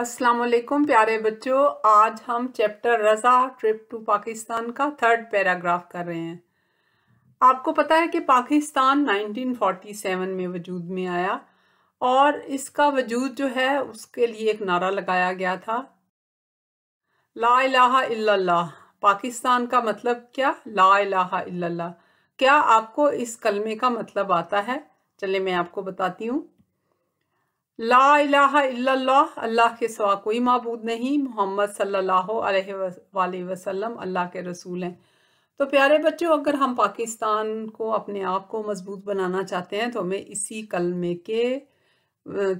अस्सलाम वालेकुम प्यारे बच्चों आज हम chapter Raza trip to Pakistan का थर्ड पैराग्राफ कर रहे हैं आपको पता है कि पाकिस्तान 1947 में वजूद में आया और इसका वजूद जो है उसके लिए एक नारा लगाया गया था ला इलाहा इल्लल्लाह पाकिस्तान का मतलब क्या ला इलाहा इल्लल्लाह क्या आपको इस कलमे का मतलब आता है चले मैं आपको बताती हूँ ला इलाहा इल्लल्लाह अल्लाह के सवा कोई मबूद नहीं मोहम्मद सल्लल्लाहु अलैहि वसल्लम अल्लाह के रसूल हैं तो प्यारे बच्चों अगर हम पाकिस्तान को अपने आप को मजबूत बनाना चाहते हैं तो हमें इसी कलमे के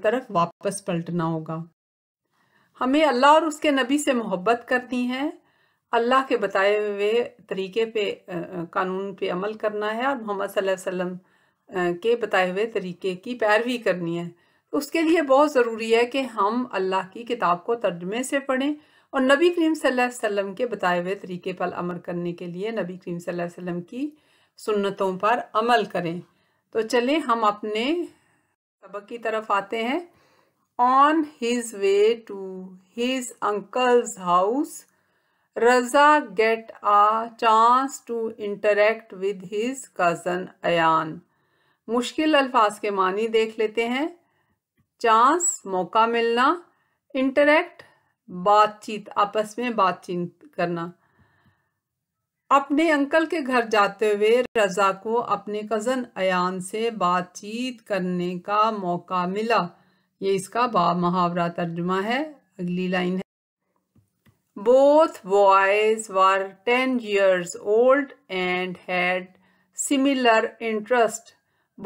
तरफ वापस पलटना होगा हमें अल्लाह और उसके नबी से मोहब्बत करनी है अल्लाह के बताए हुए तरीके पे कानून पे अमल करना है और मोहम्मद सल्लल्लाहु अलैहि वसल्लम के बताए हुए तरीके की पैरवी करनी है तो उसके लिए बहुत ज़रूरी है कि हम अल्लाह की किताब को तर्जमे से पढ़ें और नबी करीम सल्लल्लाहु अलैहि वसल्लम के बताए हुए तरीके पर अमल करने के लिए नबी करीम सल्लल्लाहु अलैहि वसल्लम की सुन्नतों पर अमल करें तो चलें हम अपने सबक की तरफ आते हैं on his way to his uncle's house Raza get a chance to interact with his cousin अन मुश्किल अल्फाज के मानी देख लेते हैं चांस मौका मिलना इंटरेक्ट बातचीत आपस में बातचीत करना अपने अंकल के घर जाते हुए रज़ा को अपने कज़न अयान से बातचीत करने का मौका मिला ये इसका बा मुहावरा तर्जुमा है अगली लाइन है both boys were ten years old and had similar interest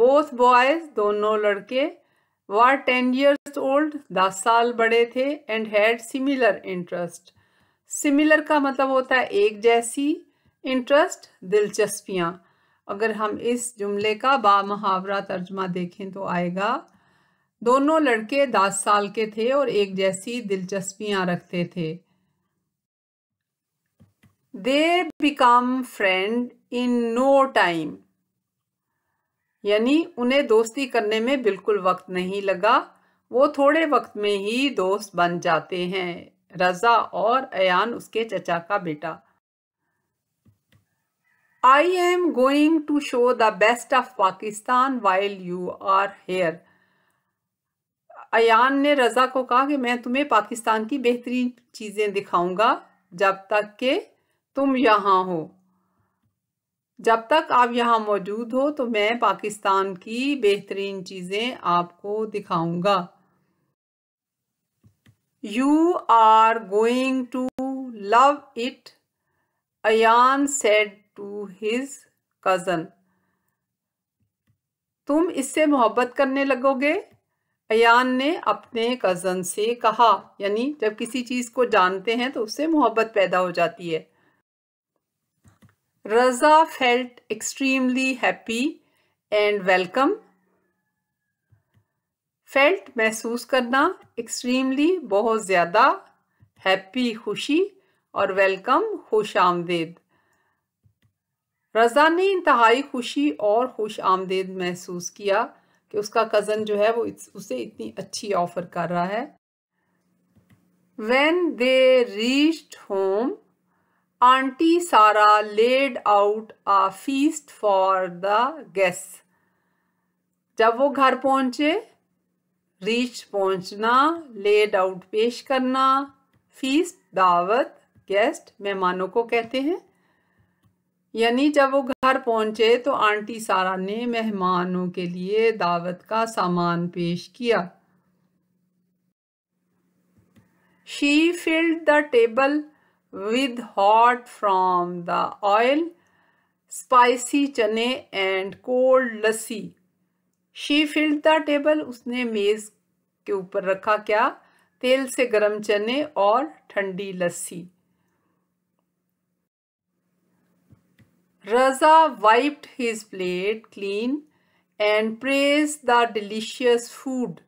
both boys दोनों लड़के वार टेन ईयर्स ओल्ड दस साल बड़े थे and had similar interest similar का मतलब होता है एक जैसी इंटरेस्ट दिलचस्पियाँ अगर हम इस जुमले का बा मुहावरा तर्जमा देखें तो आएगा दोनों लड़के दस साल के थे और एक जैसी दिलचस्पियाँ रखते थे they become friend in no time यानी उन्हें दोस्ती करने में बिल्कुल वक्त नहीं लगा वो थोड़े वक्त में ही दोस्त बन जाते हैं रज़ा और अयान उसके चचा का बेटा I am going to show the best of Pakistan while you are here Ayan ने रज़ा को कहा कि मैं तुम्हें पाकिस्तान की बेहतरीन चीज़ें दिखाऊंगा जब तक के तुम यहां हो जब तक आप यहाँ मौजूद हो तो मैं पाकिस्तान की बेहतरीन चीज़ें आपको दिखाऊंगा you are going to love it अन सेड टू हिज कज़न तुम इससे मोहब्बत करने लगोगे अन ने अपने कज़न से कहा यानी जब किसी चीज़ को जानते हैं तो उससे मोहब्बत पैदा हो जाती है Raza felt extremely happy and welcome. Felt महसूस करना extremely बहुत ज़्यादा happy खुशी और welcome खुश आमदेद रज़ा ने इंतहाई खुशी और खुश आमदेद महसूस किया कि उसका कज़न जो है वो उसे इतनी अच्छी ऑफ़र कर रहा है When they reached aunty Sara laid out a feast for the guest जब वो घर पहुंचे रीच पहुंचना लेड आउट पेश करना फीस दावत गेस्ट मेहमानों को कहते हैं यानी जब वो घर पहुंचे तो आंटी सारा ने मेहमानों के लिए दावत का सामान पेश किया she filled the table with hot from the oil, spicy chane and cold lassi. She filled the table. उसने मेज़ के ऊपर रखा क्या तेल से गरम चने और ठंडी lassi Raza wiped his plate clean and praised the delicious food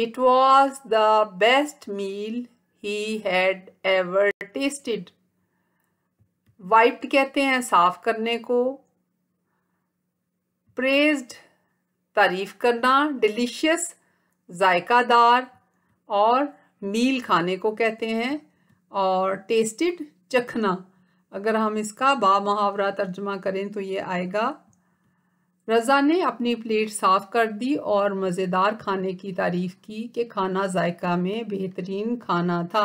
It was the best meal he had ever tasted. Wiped कहते हैं साफ करने को Praised तारीफ करना डिलीशियस जायकादार और मील खाने को कहते हैं और tasted चखना अगर हम इसका बा मुहावरा तर्जमा करें तो ये आएगा रज़ा ने अपनी प्लेट साफ कर दी और मज़ेदार खाने की तारीफ़ की कि खाना जायका में बेहतरीन खाना था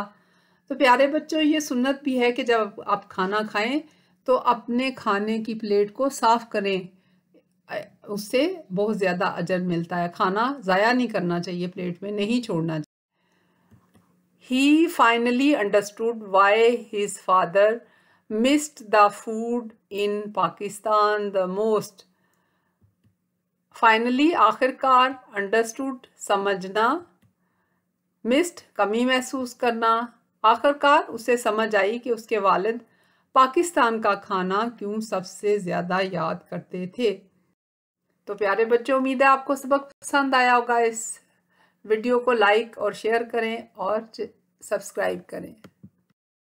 तो प्यारे बच्चों ये सुन्नत भी है कि जब आप खाना खाएं तो अपने खाने की प्लेट को साफ़ करें उससे बहुत ज़्यादा अजर मिलता है खाना ज़ाया नहीं करना चाहिए प्लेट में नहीं छोड़ना चाहिए he finally understood why his father missed the food in Pakistan the most finally आखिरकार अंडरस्टूड समझना मिस्ड कमी महसूस करना आखिरकार उसे समझ आई कि उसके वालिद पाकिस्तान का खाना क्यों सबसे ज़्यादा याद करते थे तो प्यारे बच्चों उम्मीद है आपको सबक पसंद आया होगा इस वीडियो को लाइक और शेयर करें और सब्सक्राइब करें